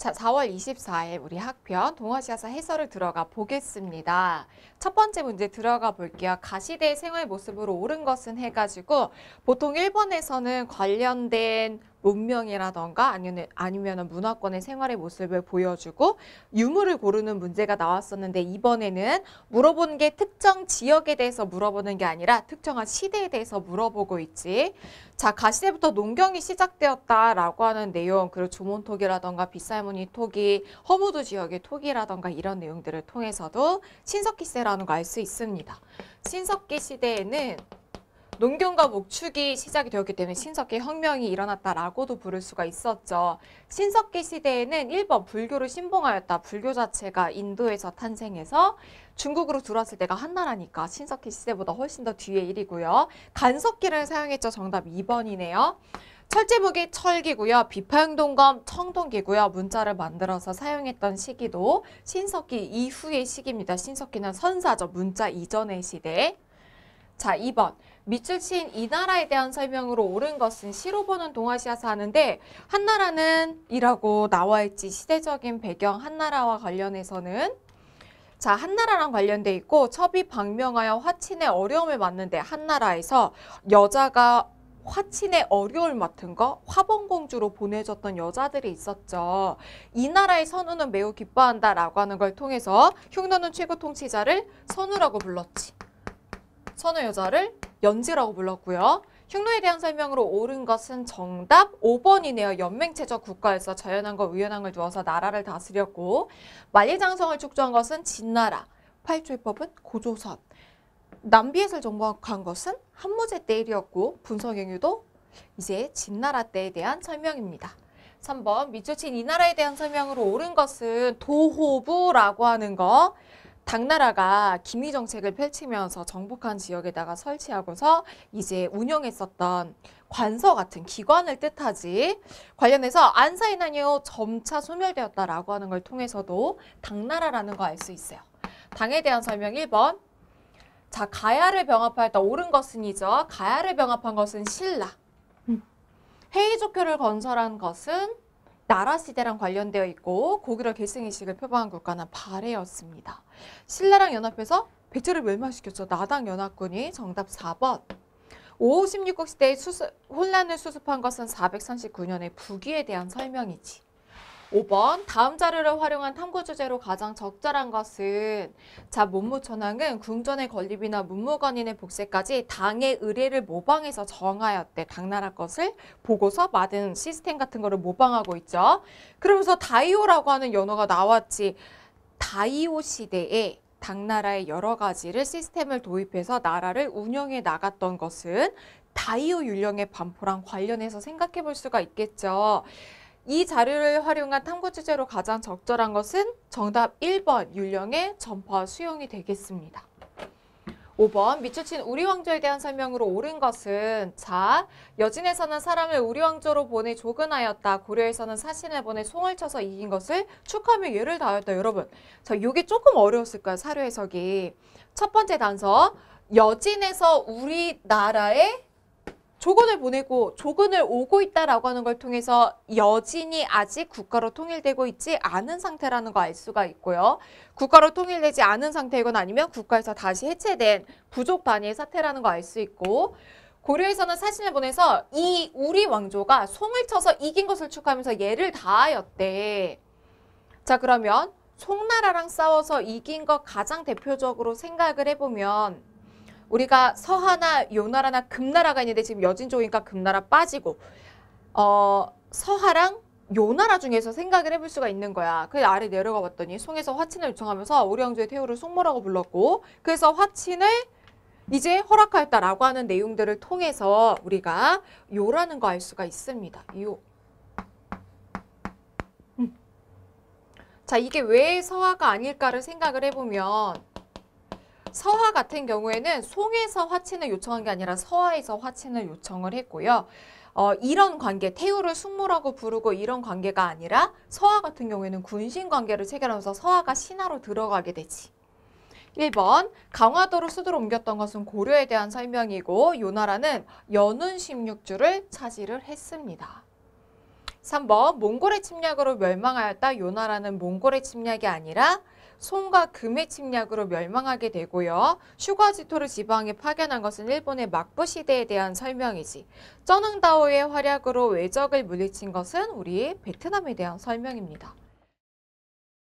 자, 4월 24일 우리 학편 동아시아사 해설을 들어가 보겠습니다. 첫 번째 문제 들어가 볼게요. 가시대 생활 모습으로 옳은 것은 해가지고 보통 1번에서는 관련된 문명이라던가 아니면 아니면 문화권의 생활의 모습을 보여주고 유물을 고르는 문제가 나왔었는데 이번에는 물어보는 게 특정 지역에 대해서 물어보는 게 아니라 특정한 시대에 대해서 물어보고 있지. 자, 가시대부터 농경이 시작되었다라고 하는 내용, 그리고 조몬토기라던가 빗살무늬 토기, 허무도 지역의 토기라던가 이런 내용들을 통해서도 신석기 세라는걸 알 수 있습니다. 신석기 시대에는 농경과 목축이 시작이 되었기 때문에 신석기 혁명이 일어났다라고도 부를 수가 있었죠. 신석기 시대에는 1번 불교를 신봉하였다. 불교 자체가 인도에서 탄생해서 중국으로 들어왔을 때가 한나라니까 신석기 시대보다 훨씬 더뒤에 일이고요. 간석기를 사용했죠. 정답 2번이네요. 철제목이 철기고요. 비파형동검 청동기고요. 문자를 만들어서 사용했던 시기도 신석기 이후의 시기입니다. 신석기는 선사적 문자 이전의 시대. 자, 2번. 밑줄 친 이 나라에 대한 설명으로 옳은 것은 시로 보는 동아시아사 하는데 한나라는 이라고 나와있지 시대적인 배경 한나라와 관련해서는 자 한나라랑 관련돼 있고 첩이 방명하여 화친의 어려움을 맡는데 한나라에서 여자가 화친의 어려움을 맡은 거화 b 공주로 보내졌던 여자들이 있었죠. 이 나라의 선우는 매우 기뻐한다 라고 하는 걸 통해서 흉노는 최고 통치자를 선우라고 불렀지. 선우 여자를 연지라고 불렀고요. 흉노에 대한 설명으로 옳은 것은 정답 5번이네요. 연맹체적 국가에서 자연한과 우연한걸 두어서 나라를 다스렸고 만리장성을 축조한 것은 진나라, 팔조의법은 고조선, 남비에서 정복한 것은 한무제 때일이었고 분석행유도 이제 진나라 때에 대한 설명입니다. 3번 미추친 이 나라에 대한 설명으로 옳은 것은 도호부라고 하는 거 당나라가 기미 정책을 펼치면서 정복한 지역에다가 설치하고서 이제 운영했었던 관서 같은 기관을 뜻하지 관련해서 안사인나니오 점차 소멸되었다라고 하는 걸 통해서도 당나라라는 거 알 수 있어요. 당에 대한 설명 1번 자 가야를 병합하였다 옳은 것은 이죠. 가야를 병합한 것은 신라 음. 회의조교를 건설한 것은 나라 시대랑 관련되어 있고 고구려 계승의식을 표방한 국가는 발해였습니다. 신라랑 연합해서 백제를 멸망시켰죠. 나당 연합군이 정답 4번. 5, 56국 시대의 수습, 혼란을 수습한 것은 439년의 부귀에 대한 설명이지. 5번 다음 자료를 활용한 탐구 주제로 가장 적절한 것은 자 문무천황은 궁전의 건립이나 문무관인의 복세까지 당의 의뢰를 모방해서 정하였대 당나라 것을 보고서 만은 시스템 같은 거를 모방하고 있죠 그러면서 다이오라고 하는 연어가 나왔지 다이오 시대에 당나라의 여러 가지를 시스템을 도입해서 나라를 운영해 나갔던 것은 다이오 율령의 반포랑 관련해서 생각해 볼 수가 있겠죠. 이 자료를 활용한 탐구 주제로 가장 적절한 것은 정답 1번 율령의 전파 수용이 되겠습니다. 5번 미추친 우리 왕조에 대한 설명으로 옳은 것은 자 여진에서는 사람을 우리 왕조로 보내 조근하였다 고려에서는 사신을 보내 송을 쳐서 이긴 것을 축하며 예를 다하였다 여러분 자 이게 조금 어려웠을 까요 사료 해석이 첫 번째 단서 여진에서 우리나라의 조건을 보내고 조건을 오고 있다라고 하는 걸 통해서 여진이 아직 국가로 통일되고 있지 않은 상태라는 거 알 수가 있고요. 국가로 통일되지 않은 상태이거 아니면 국가에서 다시 해체된 부족 단위의 사태라는 거 알 수 있고 고려에서는 사신을 보내서 이 우리 왕조가 송을 쳐서 이긴 것을 축하하면서 예를 다하였대. 자 그러면 송나라랑 싸워서 이긴 것 가장 대표적으로 생각을 해보면 우리가 서하나 요나라나 금나라가 있는데 지금 여진족이니까 금나라 빠지고 어 서하랑 요나라 중에서 생각을 해볼 수가 있는 거야. 그 아래 내려가 봤더니 송에서 화친을 요청하면서 우리 왕조의 태후를 송모라고 불렀고 그래서 화친을 이제 허락하였다라고 하는 내용들을 통해서 우리가 요라는 거 알 수가 있습니다. 요. 음. 자, 이게 왜서하가 아닐까를 생각을 해보면 서화 같은 경우에는 송에서 화친을 요청한 게 아니라 서화에서 화친을 요청을 했고요. 어, 이런 관계, 태우를 숙모라고 부르고 이런 관계가 아니라 서화 같은 경우에는 군신 관계를 체결하면서 서화가 신하로 들어가게 되지. 1번 강화도로 수도를 옮겼던 것은 고려에 대한 설명이고 요나라는 연운 16주를 차지를 했습니다. 3번 몽골의 침략으로 멸망하였다. 요나라는 몽골의 침략이 아니라 손과 금의 침략으로 멸망하게 되고요. 슈가지토르 지방에 파견한 것은 일본의 막부 시대에 대한 설명이지. 쩌능다오의 활약으로 외적을 물리친 것은 우리 베트남에 대한 설명입니다.